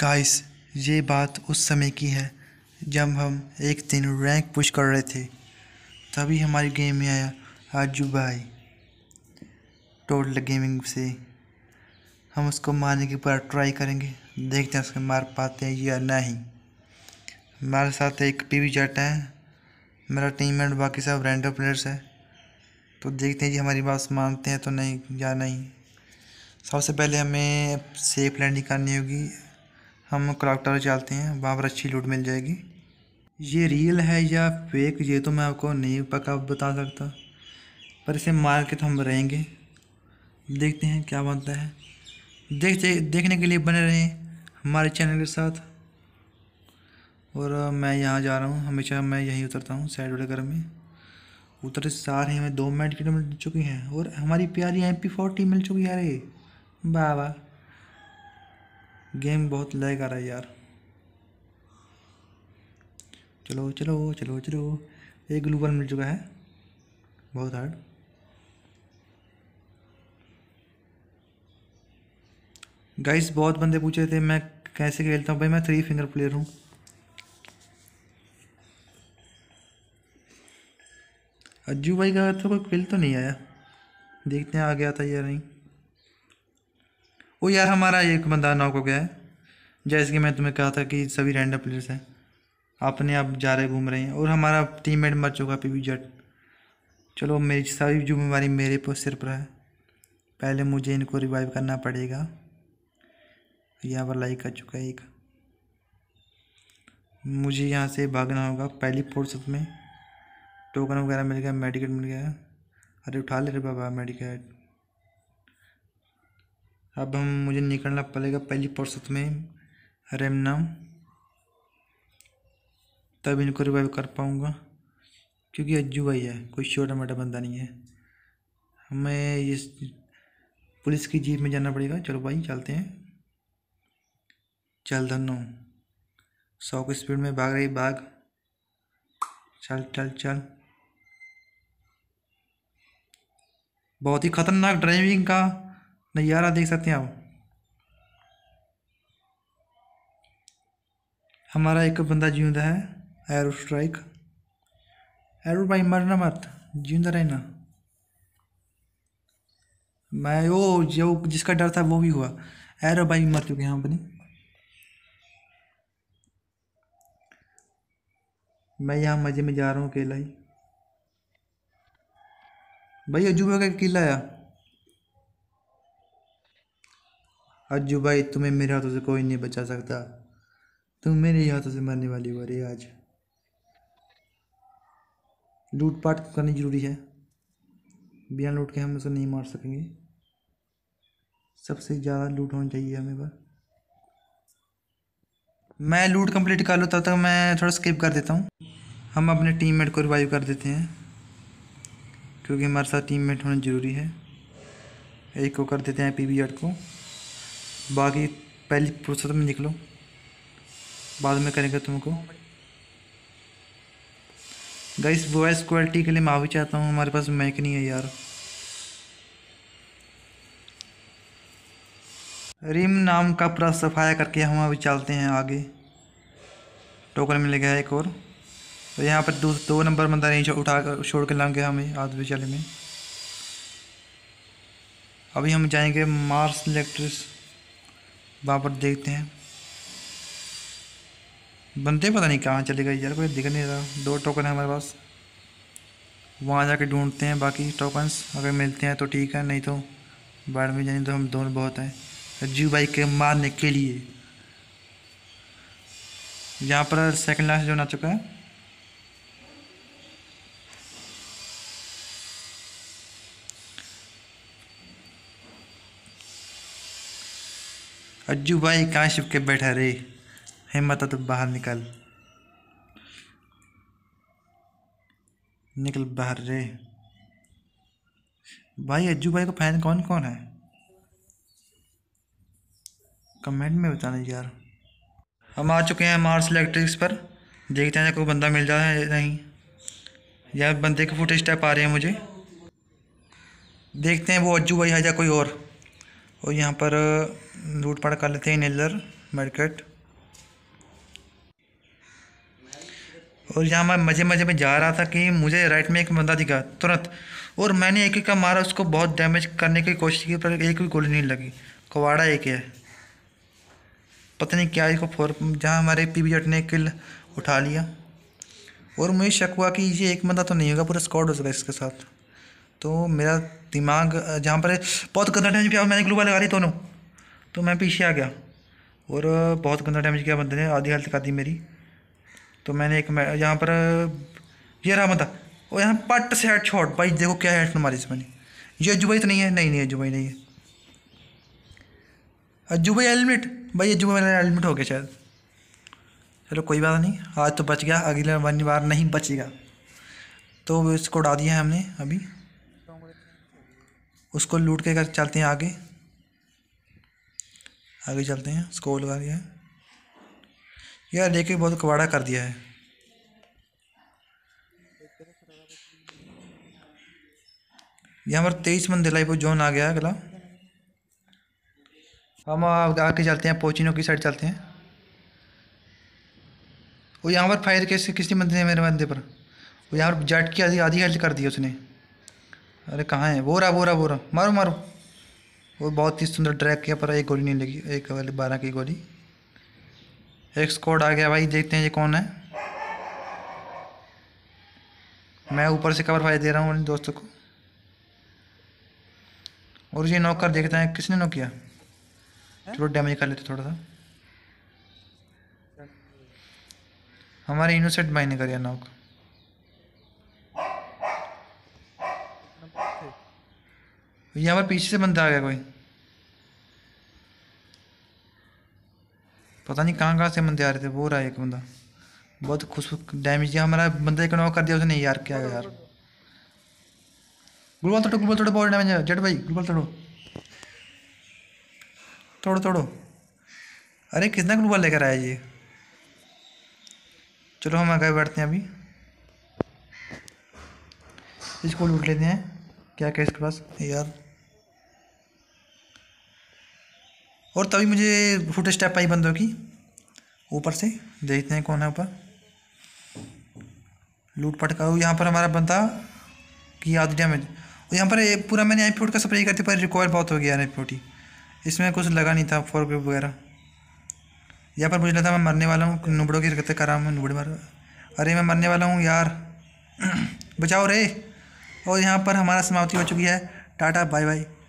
guys ये बात उस समय की है जब हम एक दिन रैंक पुश कर रहे थे तभी हमारी गेम में आया आजू भाई टोटल गेमिंग से हम उसको मारने की पूरा ट्राई करेंगे देखते हैं उसको मार पाते हैं या नहीं हमारे साथ एक पी वी जट है मेरा टीम एंड बाकी सब रेंडो प्लेयर्स है तो देखते हैं जी हमारी बात मानते हैं तो नहीं या नहीं सबसे पहले हमें सेफ लैंडिंग करनी होगी हम क्लॉक टावर चलते हैं वहाँ पर अच्छी लूट मिल जाएगी ये रियल है या फेक ये तो मैं आपको नहीं पका बता सकता पर इसे मार के तो हम रहेंगे देखते हैं क्या बनता है देखते देखने के लिए बने रहें हमारे चैनल के साथ और मैं यहाँ जा रहा हूँ हमेशा मैं यहीं उतरता हूँ साइड वाले घर में उतर सार हैं हमें दो मिनट की तो मिल चुकी हैं और हमारी प्यारी एम पी फोर्टी मिल चुकी है अरे वाह वाह गेम बहुत लैग आ रहा है यार चलो चलो चलो चलो एक ग्लूबल मिल चुका है बहुत हार्ड गाइस बहुत बंदे पूछे थे मैं कैसे खेलता हूँ भाई मैं थ्री फिंगर प्लेयर हूँ अज्जू भाई का तो कोई खेल तो नहीं आया देखते हैं आ गया था या नहीं वो यार हमारा एक बंदा नॉक हो गया है जैसे कि मैं तुम्हें कहा था कि सभी रैंडम प्लेयर्स हैं अपने आप जा रहे घूम रहे हैं और हमारा टीममेट मर चुका पी वी जट चलो मेरी सारी जिम्मेवारी मेरे पर सिर पर है पहले मुझे इनको रिवाइव करना पड़ेगा यहाँ पर लाइक कर चुका है एक मुझे यहाँ से भागना होगा पहली फुर्सत में टोकन वगैरह मिल गया मेडिकेट मिल गया अरे उठा ले रे बाबा मेडिकेट अब हम मुझे निकलना पड़ेगा पहली फुर्सत में रेम नाम तब इनको रिवाइव कर पाऊँगा क्योंकि अज्जू भाई है कोई छोटा मोटा बंदा नहीं है हमें इस पुलिस की जीप में जाना पड़ेगा चलो भाई चलते हैं चल धनो सौ की स्पीड में भाग रही भाग चल चल चल बहुत ही खतरनाक ड्राइविंग का नज़ारा देख सकते हैं आप हमारा एक बंदा जींदा है एरो स्ट्राइक एरो भाई मरना मत जिंदा रहना मैं वो जो जिसका डर था वो भी हुआ एरो भाई मर चुके हैं अपनी मैं यहाँ मज़े में जा रहा हूँ अकेला ही भाई अजूबे का किला आया अज्जू भाई तुम्हें मेरे हाथों से कोई नहीं बचा सकता तुम मेरे हाथों से मरने वाली हो रही आज लूटपाट तो करनी जरूरी है बिना लूट के हम उसे नहीं मार सकेंगे सबसे ज़्यादा लूट होनी चाहिए हमें पर मैं लूट कंप्लीट कर लो तब तक मैं थोड़ा स्किप कर देता हूँ हम अपने टीममेट को रिवाइव कर देते हैं क्योंकि हमारे साथ टीममेट होना ज़रूरी है एक को कर देते हैं पी को बाकी पहली फुर्सत तो में निकलो बाद में करेंगे तुमको गाइस वॉइस क्वालिटी के लिए माफी चाहता हूँ हमारे पास मैक नहीं है यार रिम नाम का पूरा सफाया करके हम अभी चलते हैं आगे टोकन मिल गया एक और तो यहाँ पर दो दो नंबर बंदा नहीं उठा कर छोड़ के लाएंगे हमें आज चले में अभी हम जाएंगे मार्स इलेक्ट्रिस वहाँ पर देखते हैं बनते पता नहीं कहाँ चले गए यार कोई दिख नहीं रहा दो टोकन है हमारे पास वहाँ जाके ढूंढते हैं बाकी टोकन्स अगर मिलते हैं तो ठीक है नहीं तो बाढ़ में जाने तो हम दोनों बहुत हैं जीव बाइक के मारने के लिए यहाँ पर सेकंड लास्ट जोन आ चुका है अज्जू भाई कहाँ शिप के बैठा रे हिम्मत तो बाहर निकल निकल बाहर रे भाई अज्जू भाई का फैन कौन कौन है कमेंट में बताना यार हम आ चुके हैं मार्स इलेक्ट्रिक्स पर देखते हैं कोई बंदा मिल जाए या नहीं यार बंदे के फुटेज टाइप आ रहे हैं मुझे देखते हैं वो अज्जू भाई है या कोई और और यहाँ पर लूट पाट कर लेते हैं नेलर मार्केट और यहाँ मैं मज़े मज़े में जा रहा था कि मुझे राइट में एक बंदा दिखा तुरंत और मैंने एक एक का मारा उसको बहुत डैमेज करने की कोशिश की पर एक भी गोली नहीं लगी कवाड़ा एक है पता नहीं क्या इसको फोर जहाँ हमारे पी बी ने किल उठा लिया और मुझे शक हुआ कि ये एक बंदा तो नहीं होगा पूरा स्कॉड हो सका इसके साथ तो मेरा दिमाग जहाँ पर बहुत गंदा डैमेज किया मैंने ग्लूबा लगा रही दोनों तो मैं पीछे आ गया और बहुत गंदा डैमेज किया बंदे ने आधी हालत कर दी मेरी तो मैंने एक मैं यहाँ पर ये रहा बंदा और यहाँ पट से हेड शॉट भाई देखो क्या हेड मारी मैंने ये अजूबा तो नहीं है नहीं नहीं अजूबा नहीं है अजूबा हेलमेट भाई अजूबा मेरा हेलमेट हो गया शायद चलो कोई बात नहीं आज तो बच गया अगली बार नहीं बचेगा तो इसको उड़ा दिया है हमने अभी उसको लूट के कर चलते हैं आगे आगे चलते हैं उसको लगा दिया है यार लेके बहुत कबाड़ा कर दिया है यहाँ पर तेईस मंदिर दिलाई पर जोन आ गया है अगला हम आगे चलते हैं पोचिनो की साइड चलते हैं और यहाँ पर फायर कैसे किसी मंदिर है मेरे बंदे पर और यहाँ पर जट की आधी आधी हेल्थ कर दी उसने अरे कहाँ है रहा वो रहा मारो मारो वो बहुत ही सुंदर ड्रैग किया पर एक गोली नहीं लगी एक वाली बारह की गोली एक स्कॉड आ गया भाई देखते हैं ये कौन है मैं ऊपर से कवर फायर दे रहा हूँ अपने दोस्तों को और ये नौकर देखते हैं किसने नौ किया चलो डैमेज कर लेते थोड़ा सा हमारे इनोसेंट भाई ने कर नौकर यहाँ पर पीछे से बंदा आ गया कोई पता नहीं कहाँ कहाँ से बंदे आ रहे थे वो रहा एक बंदा बहुत खुश डैमेज दिया हमारा बंदा एक नॉक कर दिया उसने यार क्या यार गुलबल तोड़ो ग्लूबॉल तोड़ो बहुत डैमेज है जट भाई गुलबल तोड़ो तोड़ो तोड़ो अरे कितना ग्लूबॉल लेकर आया ये चलो हम आगे बैठते हैं अभी इसको लूट लेते हैं क्या क्या इसके पास यार और तभी मुझे फुट स्टेप आई बंदों की ऊपर से देखते हैं कौन है ऊपर लूट पटका हो यहाँ पर हमारा बंदा कि आधी डैमेज और यहाँ पर पूरा मैंने आई का स्प्रे करते पर रिकॉयल बहुत हो गया आई ही इसमें कुछ लगा नहीं था फोर ग्रुप वगैरह यहाँ पर मुझे लगा मैं मरने वाला हूँ नुबड़ों की हरकतें कर रहा हूँ नुबड़े मर अरे मैं मरने वाला हूँ यार बचाओ रे और यहाँ पर हमारा समाप्ति हो चुकी है टाटा बाय बाय